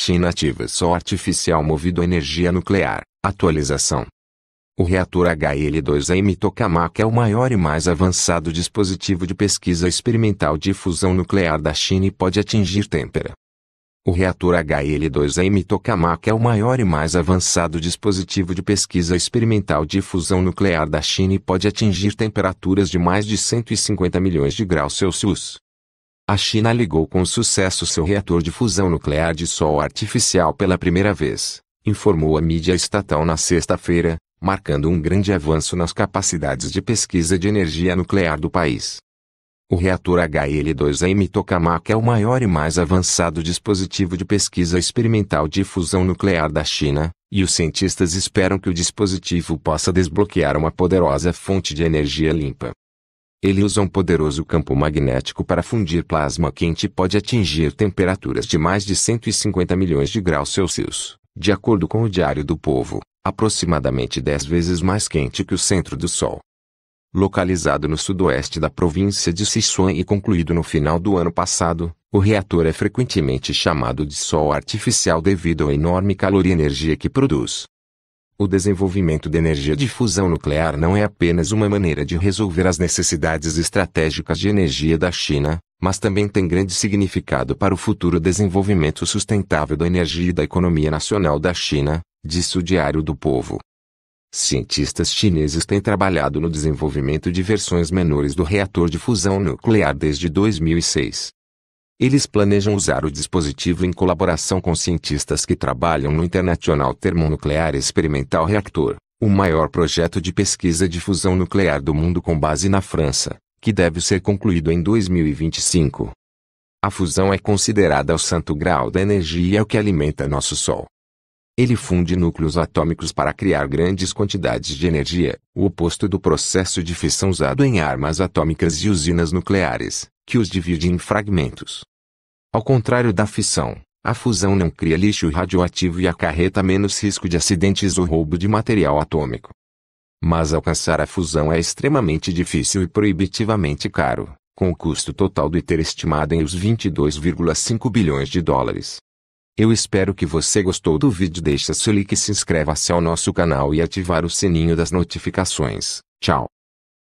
China ativa só artificial movido a energia nuclear. Atualização. O reator HL-2M Tokamak é o maior e mais avançado dispositivo de pesquisa experimental de fusão nuclear da China e pode atingir têmpera. O reator HL-2M Tokamak é o maior e mais avançado dispositivo de pesquisa experimental de fusão nuclear da China e pode atingir temperaturas de mais de 150 milhões de graus Celsius a China ligou com sucesso seu reator de fusão nuclear de sol artificial pela primeira vez, informou a mídia estatal na sexta-feira, marcando um grande avanço nas capacidades de pesquisa de energia nuclear do país. O reator HL-2M Tokamak é o maior e mais avançado dispositivo de pesquisa experimental de fusão nuclear da China, e os cientistas esperam que o dispositivo possa desbloquear uma poderosa fonte de energia limpa. Ele usa um poderoso campo magnético para fundir plasma quente e pode atingir temperaturas de mais de 150 milhões de graus Celsius, de acordo com o Diário do Povo, aproximadamente 10 vezes mais quente que o centro do Sol. Localizado no sudoeste da província de Sichuan e concluído no final do ano passado, o reator é frequentemente chamado de Sol artificial devido à enorme calor e energia que produz. O desenvolvimento de energia de fusão nuclear não é apenas uma maneira de resolver as necessidades estratégicas de energia da China, mas também tem grande significado para o futuro desenvolvimento sustentável da energia e da economia nacional da China, disse o Diário do Povo. Cientistas chineses têm trabalhado no desenvolvimento de versões menores do reator de fusão nuclear desde 2006. Eles planejam usar o dispositivo em colaboração com cientistas que trabalham no International Termonuclear Experimental Reactor, o maior projeto de pesquisa de fusão nuclear do mundo com base na França, que deve ser concluído em 2025. A fusão é considerada o santo grau da energia o que alimenta nosso Sol. Ele funde núcleos atômicos para criar grandes quantidades de energia, o oposto do processo de fissão usado em armas atômicas e usinas nucleares, que os divide em fragmentos. Ao contrário da fissão, a fusão não cria lixo radioativo e acarreta menos risco de acidentes ou roubo de material atômico. Mas alcançar a fusão é extremamente difícil e proibitivamente caro, com o custo total do ITER estimado em os 22,5 bilhões de dólares. Eu espero que você gostou do vídeo deixa seu like e se inscreva-se ao nosso canal e ativar o sininho das notificações. Tchau!